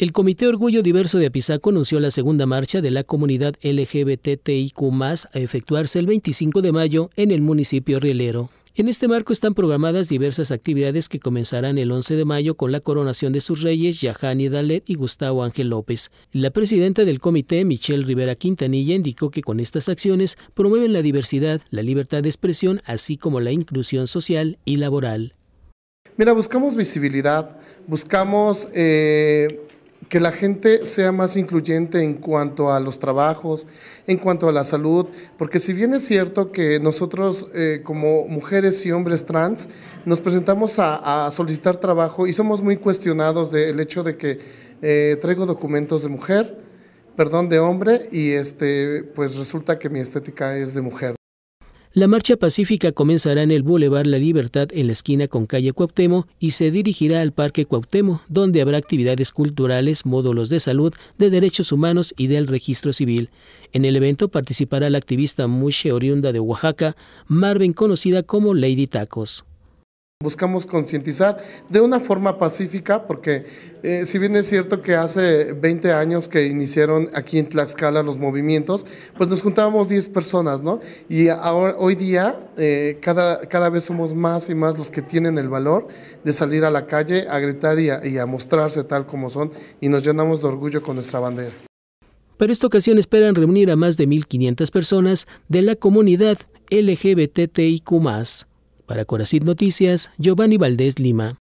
El Comité Orgullo Diverso de Apizaco anunció la segunda marcha de la comunidad LGBTIQ a efectuarse el 25 de mayo en el municipio rielero. En este marco están programadas diversas actividades que comenzarán el 11 de mayo con la coronación de sus reyes Yahani Dalet y Gustavo Ángel López. La presidenta del comité, Michelle Rivera Quintanilla, indicó que con estas acciones promueven la diversidad, la libertad de expresión, así como la inclusión social y laboral. Mira, buscamos visibilidad, buscamos... Eh, que la gente sea más incluyente en cuanto a los trabajos, en cuanto a la salud, porque si bien es cierto que nosotros eh, como mujeres y hombres trans nos presentamos a, solicitar trabajo y somos muy cuestionados del hecho de que eh, traigo documentos de mujer, perdón, de hombre y este, pues resulta que mi estética es de mujer. La marcha pacífica comenzará en el Boulevard La Libertad en la esquina con calle Cuauhtémoc y se dirigirá al Parque Cuauhtémoc, donde habrá actividades culturales, módulos de salud, de derechos humanos y del registro civil. En el evento participará la activista mushe oriunda de Oaxaca, Marvin conocida como Lady Tacos. Buscamos concientizar de una forma pacífica porque eh, si bien es cierto que hace 20 años que iniciaron aquí en Tlaxcala los movimientos, pues nos juntábamos 10 personas, ¿no? Y ahora, hoy día eh, cada, vez somos más y más los que tienen el valor de salir a la calle a gritar y a, mostrarse tal como son y nos llenamos de orgullo con nuestra bandera. Para esta ocasión esperan reunir a más de 1.500 personas de la comunidad LGBTIQ+. Para Corazón Noticias, Giovanni Valdés Lima.